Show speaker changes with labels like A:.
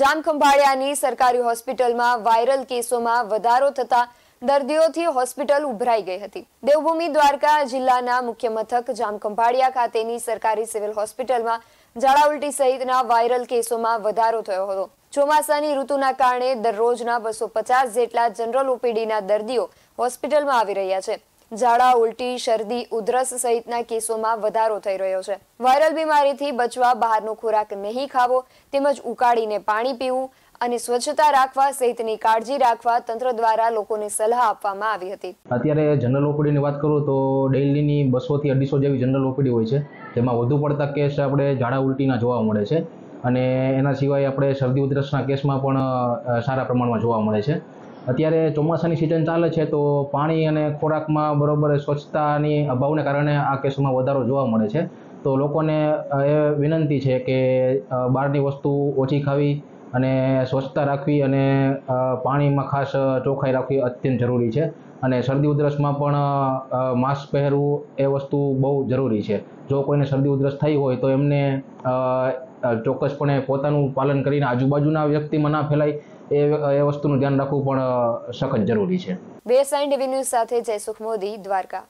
A: જામખંભાળિયાની સરકારી હોસ્પિટલમાં વાયરલ કેસોમાં વધારો થતા દર્દીઓથી હોસ્પિટલ ઉભરાઈ ગઈ હતી દેવભૂમિ દ્વારકા જિલ્લાના મુખ્ય મથક જામખંભાળિયા ખાતેની સરકારી સિવિલ હોસ્પિટલમાં ઝાડા ઉલટી સહિતના વાયરલ કેસોમાં વધારો થયો હતો ચોમાસાની ઋતુના કારણે દરરોજના બસો પચાસ જેટલા જનરલ ઓપીડીના દર્દીઓ હોસ્પિટલમાં આવી રહ્યા છે ઝાડા ઉલટી શરદી ઉધરસ સહિતના કેસોમાં વધારો થઈ રહ્યો છે વાયરલ બીમારીથી બચવા બહારનો ખોરાક નહીં ખાવો તેમજ ઉકાળીને પાણી પીવું અને સ્વચ્છતા રાખવા સહિતની કાળજી રાખવા તંત્ર દ્વારા લોકોને સલાહ આપવામાં આવી હતી
B: અત્યારે જનરલ ઓપીડીની વાત કરું તો ડેઇલીની બસોથી અઢીસો જેવી જનરલ ઓપીડી હોય છે તેમાં વધુ પડતા કેસ આપણે ઝાડા ઉલટીના જોવા મળે છે અને એના સિવાય આપણે શરદી ઉધરસના કેસમાં પણ સારા પ્રમાણમાં જોવા મળે છે અત્યારે ચોમાસાની સિઝન ચાલે છે તો પાણી અને ખોરાકમાં બરાબર સ્વચ્છતાની અભાવને કારણે આ કેસોમાં વધારો જોવા મળે છે તો લોકોને એ વિનંતી છે કે બહારની વસ્તુ ઓછી ખાવી અને સ્વચ્છતા રાખવી અને પાણીમાં ખાસ ચોખ્ખાઈ રાખવી અત્યંત જરૂરી છે અને શરદી ઉધરસમાં પણ માસ્ક પહેરવું એ વસ્તુ બહુ જરૂરી છે જો કોઈને શરદી ઉધરસ થઈ હોય તો એમને ચોક્કસપણે પોતાનું પાલન કરીને આજુબાજુના વ્યક્તિમાં ના ફેલાય એ એ વસ્તુનું ધ્યાન રાખવું પણ સખત જરૂરી છે
A: બે વેસાઇન્ડ ન્યૂઝ સાથે જયસુખ મોદી દ્વારકા